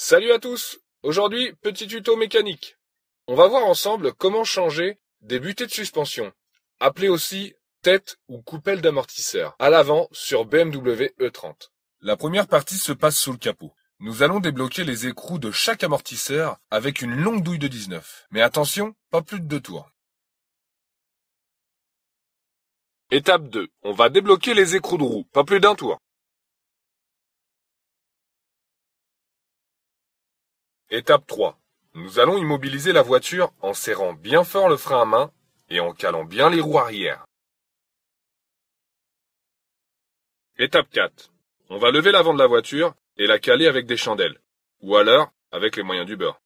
Salut à tous Aujourd'hui, petit tuto mécanique. On va voir ensemble comment changer des butées de suspension, appelées aussi tête ou coupelle d'amortisseur, à l'avant sur BMW E30. La première partie se passe sous le capot. Nous allons débloquer les écrous de chaque amortisseur avec une longue douille de 19. Mais attention, pas plus de deux tours. Étape 2. On va débloquer les écrous de roue, pas plus d'un tour. Étape 3. Nous allons immobiliser la voiture en serrant bien fort le frein à main et en calant bien les roues arrière. Étape 4. On va lever l'avant de la voiture et la caler avec des chandelles, ou alors avec les moyens du beurre.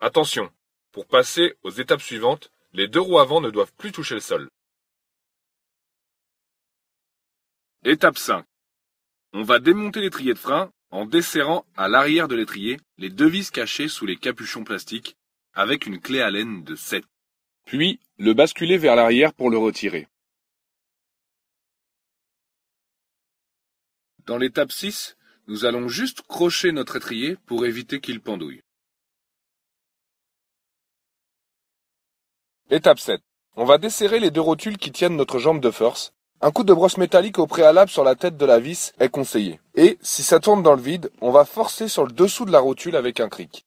Attention, pour passer aux étapes suivantes, les deux roues avant ne doivent plus toucher le sol. Étape 5. On va démonter les triers de frein en desserrant à l'arrière de l'étrier les devises cachées sous les capuchons plastiques, avec une clé laine de 7. Puis le basculer vers l'arrière pour le retirer. Dans l'étape 6, nous allons juste crocher notre étrier pour éviter qu'il pendouille. Étape 7. On va desserrer les deux rotules qui tiennent notre jambe de force un coup de brosse métallique au préalable sur la tête de la vis est conseillé. Et, si ça tourne dans le vide, on va forcer sur le dessous de la rotule avec un cric.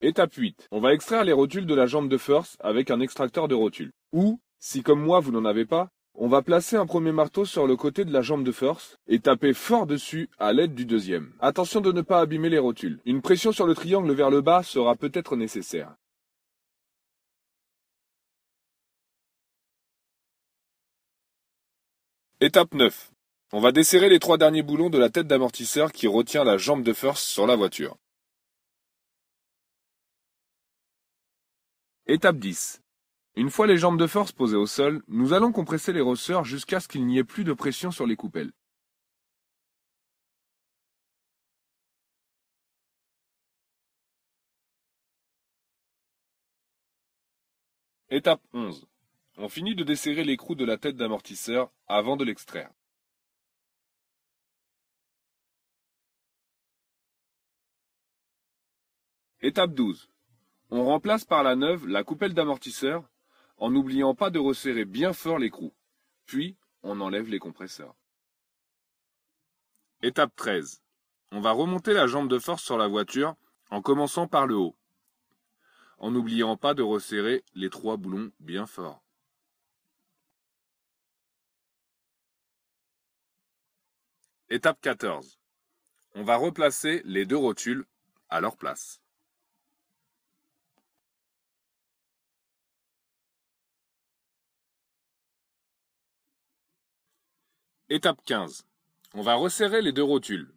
Étape 8. On va extraire les rotules de la jambe de force avec un extracteur de rotule. Ou, si comme moi vous n'en avez pas, on va placer un premier marteau sur le côté de la jambe de force et taper fort dessus à l'aide du deuxième. Attention de ne pas abîmer les rotules. Une pression sur le triangle vers le bas sera peut-être nécessaire. Étape 9. On va desserrer les trois derniers boulons de la tête d'amortisseur qui retient la jambe de force sur la voiture. Étape 10. Une fois les jambes de force posées au sol, nous allons compresser les ressorts jusqu'à ce qu'il n'y ait plus de pression sur les coupelles. Étape 11. On finit de desserrer l'écrou de la tête d'amortisseur avant de l'extraire. Étape 12. On remplace par la neuve la coupelle d'amortisseur en n'oubliant pas de resserrer bien fort l'écrou. Puis, on enlève les compresseurs. Étape 13. On va remonter la jambe de force sur la voiture en commençant par le haut, en n'oubliant pas de resserrer les trois boulons bien fort. Étape 14. On va replacer les deux rotules à leur place. Étape 15. On va resserrer les deux rotules.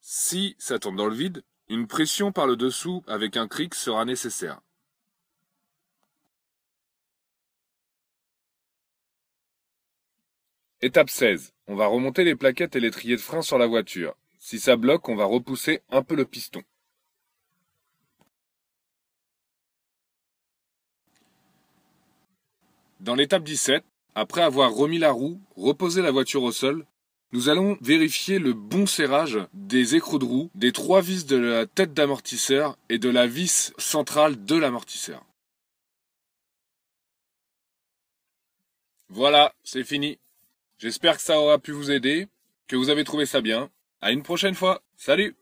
Si ça tombe dans le vide, une pression par le dessous avec un cric sera nécessaire. Étape 16. On va remonter les plaquettes et les triers de frein sur la voiture. Si ça bloque, on va repousser un peu le piston. Dans l'étape 17, après avoir remis la roue, reposé la voiture au sol, nous allons vérifier le bon serrage des écrous de roue, des trois vis de la tête d'amortisseur et de la vis centrale de l'amortisseur. Voilà, c'est fini. J'espère que ça aura pu vous aider, que vous avez trouvé ça bien. À une prochaine fois. Salut!